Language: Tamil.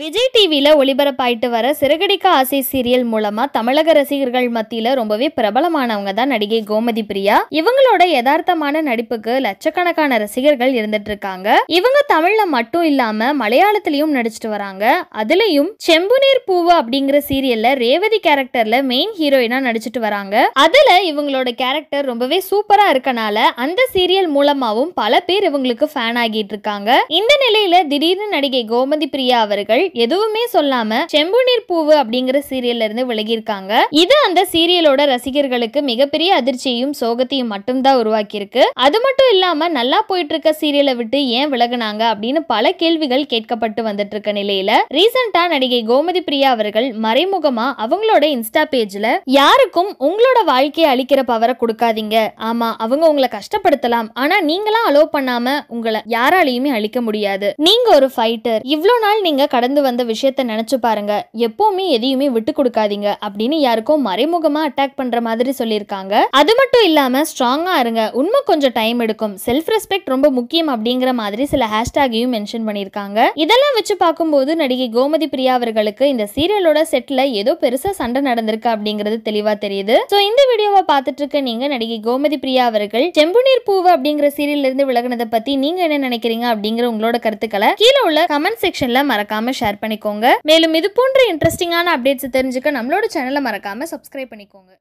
விஜய் டிவியில் ஒளிபரப்பாயிட்டு வர சிறுகடிக்கா ஆசை சீரியல் மூலமா தமிழக ரசிகர்கள் மத்தியில ரொம்பவே பிரபலமானவங்க தான் நடிகை கோமதி பிரியா இவங்களோட யதார்த்தமான நடிப்புக்கு லட்சக்கணக்கான ரசிகர்கள் இருந்துட்டு இருக்காங்க இவங்க தமிழ்ல மட்டும் இல்லாம மலையாளத்திலயும் நடிச்சிட்டு வராங்க அதுலயும் செம்புநீர் பூவு அப்படிங்கிற சீரியல்ல ரேவதி கேரக்டர்ல மெயின் ஹீரோயினா நடிச்சிட்டு வராங்க அதுல இவங்களோட கேரக்டர் ரொம்பவே சூப்பரா இருக்கனால அந்த சீரியல் மூலமாவும் பல பேர் இவங்களுக்கு ஃபேன் ஆகிட்டு இருக்காங்க இந்த நிலையில திடீர்னு நடிகை கோமதி பிரியா அவர்கள் நடிகர்கள் எதுவுமே சொல்லாம செம்புநீர் பூவு அப்படிங்கிற சீரியல்ல இருந்து விலகியிருக்காங்க இது அந்த சீரியலோட ரசிகர்களுக்கு மிகப்பெரிய அதிர்ச்சியையும் சோகத்தையும் மட்டும்தான் உருவாக்கியிருக்கு அது மட்டும் இல்லாம நல்லா போயிட்டு இருக்க சீரியலை விட்டு ஏன் விலகினாங்க அப்படின்னு பல கேள்விகள் கேட்கப்பட்டு வந்துட்டு இருக்க நிலையில ரீசெண்டா நடிகை கோமதி பிரியா அவர்கள் மறைமுகமா அவங்களோட இன்ஸ்டா பேஜ்ல யாருக்கும் உங்களோட வாழ்க்கையை அழிக்கிற பவரை கொடுக்காதீங்க ஆமா அவங்க உங்களை கஷ்டப்படுத்தலாம் ஆனா நீங்களாம் அலோவ் பண்ணாம உங்களை யாராலையுமே அழிக்க முடியாது நீங்க ஒரு ஃபைட்டர் இவ்வளவு நாள் நீங்க கடந்து நடந்து வந்த விஷயத்த நினச்சி பாருங்க எப்பவுமே எதையுமே விட்டு கொடுக்காதீங்க அப்படின்னு யாருக்கும் மறைமுகமாக அட்டாக் பண்ணுற மாதிரி சொல்லியிருக்காங்க அது மட்டும் இல்லாமல் ஸ்ட்ராங்காக இருங்க உண்மை கொஞ்சம் டைம் எடுக்கும் செல்ஃப் ரெஸ்பெக்ட் ரொம்ப முக்கியம் அப்படிங்கிற மாதிரி சில ஹேஷ்டேகையும் மென்ஷன் பண்ணியிருக்காங்க இதெல்லாம் வச்சு பார்க்கும்போது நடிகை கோமதி பிரியா அவர்களுக்கு இந்த சீரியலோட செட்டில் ஏதோ பெருசாக சண்டை நடந்திருக்கு அப்படிங்கிறது தெளிவாக தெரியுது ஸோ இந்த வீடியோவை பார்த்துட்டு இருக்க நீங்க நடிகை கோமதி பிரியா அவர்கள் செம்புநீர் பூவு அப்படிங்கிற சீரியல்ல இருந்து விலகினதை பத்தி நீங்க என்ன நினைக்கிறீங்க அப்படிங்கிற உங்களோட கருத்துக்களை கீழே உள்ள கமெண்ட் செக்ஷன்ல மறக்காம ஷேர் பண்ணிக்கோங்க மேலும் இது போன்ற இன்ட்ரெஸ்டிங்கான அப்டேட்ஸ் தெரிஞ்சுக்க நம்மளோட சேனலை மறக்காமல் சப்ஸ்கிரைப் பண்ணிக்கோங்க